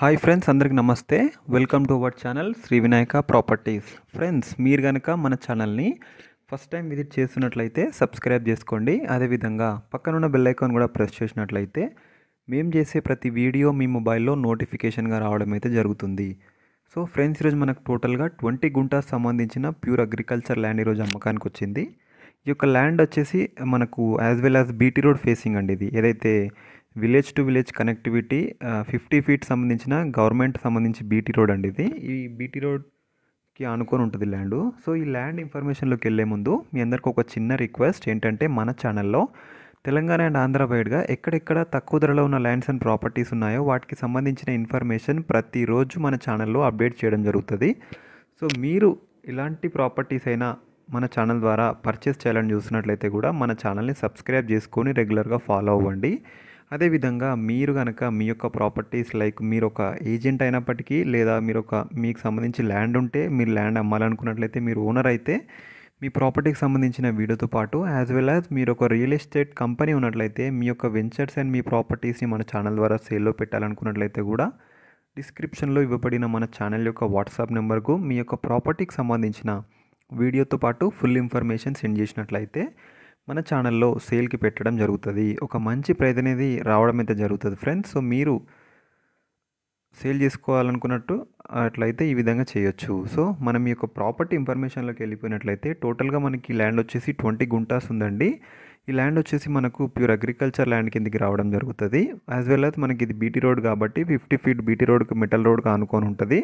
hi friends అందరికి నమస్తే welcome to our channel Sri Vinayaka properties friends మీరు కనుక మన ఛానల్ని ఫస్ట్ టైం విజిట్ చేస్తున్నట్లయితే సబ్స్క్రైబ్ చేసుకోండి అదేవిధంగా పక్కనున్న బెల్ ఐకాన్ కూడా ప్రెస్ చేసినట్లయితే మేము చేసే ప్రతి వీడియో మీ మొబైల్లో నోటిఫికేషన్గా రావడం అయితే జరుగుతుంది సో ఫ్రెండ్స్ ఈరోజు మనకు టోటల్గా ట్వంటీ గుంటా సంబంధించిన ప్యూర్ అగ్రికల్చర్ ల్యాండ్ ఈరోజు అమ్మకానికి వచ్చింది ఈ యొక్క ల్యాండ్ వచ్చేసి మనకు as well as BT road facing అండి ఇది ఏదైతే village to village connectivity fifty feet సంబంధించిన గవర్నమెంట్ సంబంధించి బీటీ రోడ్ అండి ఇది ఈ బీటీ రోడ్కి అనుకొని ఉంటుంది ల్యాండ్ సో ఈ ల్యాండ్ ఇన్ఫర్మేషన్లోకి వెళ్ళే ముందు మీ అందరికీ ఒక చిన్న రిక్వెస్ట్ ఏంటంటే మన ఛానల్లో తెలంగాణ అండ్ ఆంధ్ర వైడ్గా ఎక్కడెక్కడ తక్కువ ధరలో ఉన్న ల్యాండ్స్ అండ్ ప్రాపర్టీస్ ఉన్నాయో వాటికి సంబంధించిన ఇన్ఫర్మేషన్ ప్రతిరోజు మన ఛానల్లో అప్డేట్ చేయడం జరుగుతుంది సో మీరు ఇలాంటి ప్రాపర్టీస్ అయినా మన ఛానల్ ద్వారా పర్చేస్ చేయాలని చూసినట్లయితే కూడా మన ఛానల్ని సబ్స్క్రైబ్ చేసుకొని రెగ్యులర్గా ఫాలో అవ్వండి అదేవిధంగా మీరు కనుక మీ యొక్క ప్రాపర్టీస్ లైక్ మీరు ఒక ఏజెంట్ అయినప్పటికీ లేదా మీరు ఒక మీకు సంబంధించి ల్యాండ్ ఉంటే మీరు ల్యాండ్ అమ్మాలనుకున్నట్లయితే మీరు ఓనర్ అయితే మీ ప్రాపర్టీకి సంబంధించిన వీడియోతో పాటు యాజ్ వెల్ యాజ్ మీరు ఒక రియల్ ఎస్టేట్ కంపెనీ ఉన్నట్లయితే మీ యొక్క వెంచర్స్ అండ్ మీ ప్రాపర్టీస్ని మన ఛానల్ ద్వారా సేల్లో పెట్టాలనుకున్నట్లయితే కూడా డిస్క్రిప్షన్లో ఇవ్వబడిన మన ఛానల్ యొక్క వాట్సాప్ నెంబర్కు మీ యొక్క ప్రాపర్టీకి సంబంధించిన వీడియోతో పాటు ఫుల్ ఇన్ఫర్మేషన్ సెండ్ చేసినట్లయితే మన ఛానల్లో సేల్కి పెట్టడం జరుగుతుంది ఒక మంచి ప్రైజ్ అనేది రావడం అయితే జరుగుతుంది ఫ్రెండ్స్ సో మీరు సేల్ చేసుకోవాలనుకున్నట్టు అట్లయితే ఈ విధంగా చేయొచ్చు సో మనం ఈ యొక్క ప్రాపర్టీ ఇన్ఫర్మేషన్లోకి వెళ్ళిపోయినట్లయితే టోటల్గా మనకి ల్యాండ్ వచ్చేసి ట్వంటీ గుంటాస్ ఉందండి ఈ ల్యాండ్ వచ్చేసి మనకు ప్యూర్ అగ్రికల్చర్ ల్యాండ్ కిందకి రావడం జరుగుతుంది యాజ్ వెల్ అయితే మనకి ఇది బీటీ రోడ్ కాబట్టి ఫిఫ్టీ ఫీట్ బీటీ రోడ్కి మెటల్ రోడ్కి అనుకొని ఉంటుంది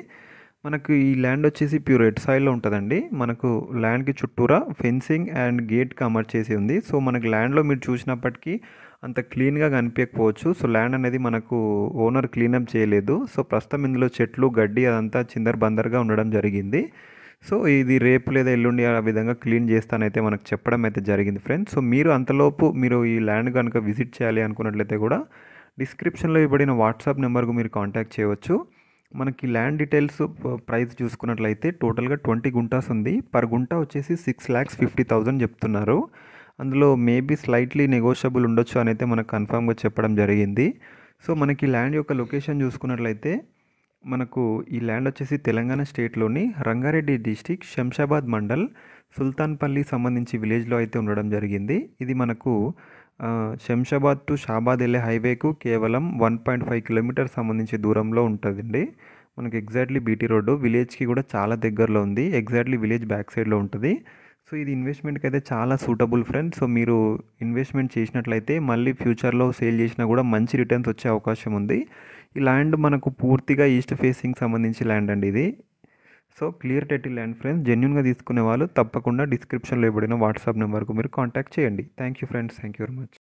మనకు ఈ ల్యాండ్ వచ్చేసి ప్యూర్ రెడ్ సాయిల్లో ఉంటుందండి మనకు ల్యాండ్కి చుట్టూరా ఫెన్సింగ్ అండ్ గేట్ కమర్ చేసి ఉంది సో మనకు ల్యాండ్లో మీరు చూసినప్పటికీ అంత క్లీన్గా కనిపించకపోవచ్చు సో ల్యాండ్ అనేది మనకు ఓనర్ క్లీనప్ చేయలేదు సో ప్రస్తుతం ఇందులో చెట్లు గడ్డి అదంతా చిందర్ బందర్గా ఉండడం జరిగింది సో ఇది రేపు లేదా ఎల్లుండి ఆ విధంగా క్లీన్ చేస్తానైతే మనకు చెప్పడం అయితే జరిగింది ఫ్రెండ్స్ సో మీరు అంతలోపు మీరు ఈ ల్యాండ్ కనుక విజిట్ చేయాలి అనుకున్నట్లయితే కూడా డిస్క్రిప్షన్లో ఇవ్వబడిన వాట్సాప్ నెంబర్కు మీరు కాంటాక్ట్ చేయవచ్చు మనకి ల్యాండ్ డీటెయిల్స్ ప్రైస్ చూసుకున్నట్లయితే టోటల్గా ట్వంటీ గుంటాస్ ఉంది పర్ గుంటా వచ్చేసి సిక్స్ ల్యాక్స్ ఫిఫ్టీ థౌజండ్ చెప్తున్నారు అందులో మేబీ స్లైట్లీ నెగోషియబుల్ ఉండొచ్చు అని అయితే మనకు కన్ఫామ్గా చెప్పడం జరిగింది సో మనకి ల్యాండ్ యొక్క లొకేషన్ చూసుకున్నట్లయితే మనకు ఈ ల్యాండ్ వచ్చేసి తెలంగాణ స్టేట్లోని రంగారెడ్డి డిస్టిక్ శంషాబాద్ మండల్ సుల్తాన్పల్లి సంబంధించి విలేజ్లో అయితే ఉండడం జరిగింది ఇది మనకు శంషాబాద్ టు షాబాద్ వెళ్ళే హైవేకు కేవలం వన్ పాయింట్ ఫైవ్ కిలోమీటర్ సంబంధించి దూరంలో ఉంటుందండి మనకి ఎగ్జాక్ట్లీ బీటీ రోడ్డు విలేజ్కి కూడా చాలా దగ్గరలో ఉంది ఎగ్జాక్ట్లీ విలేజ్ బ్యాక్ సైడ్లో ఉంటుంది సో ఇది ఇన్వెస్ట్మెంట్కి అయితే చాలా సూటబుల్ ఫ్రెండ్ సో మీరు ఇన్వెస్ట్మెంట్ చేసినట్లయితే మళ్ళీ ఫ్యూచర్లో సేల్ చేసినా కూడా మంచి రిటర్న్స్ వచ్చే అవకాశం ఉంది ఈ ల్యాండ్ మనకు పూర్తిగా ఈస్ట్ ఫేసింగ్ సంబంధించి ల్యాండ్ అండి ఇది so clear title and friends జెన్యున్గా తీసుకునే వాళ్ళు తప్పకుండా డిస్క్రిప్షన్లో ఇవ్వబడిన వాట్సాప్ నెంబర్కు మీరు కాంటాక్ట్ చేయండి thank you friends thank you very much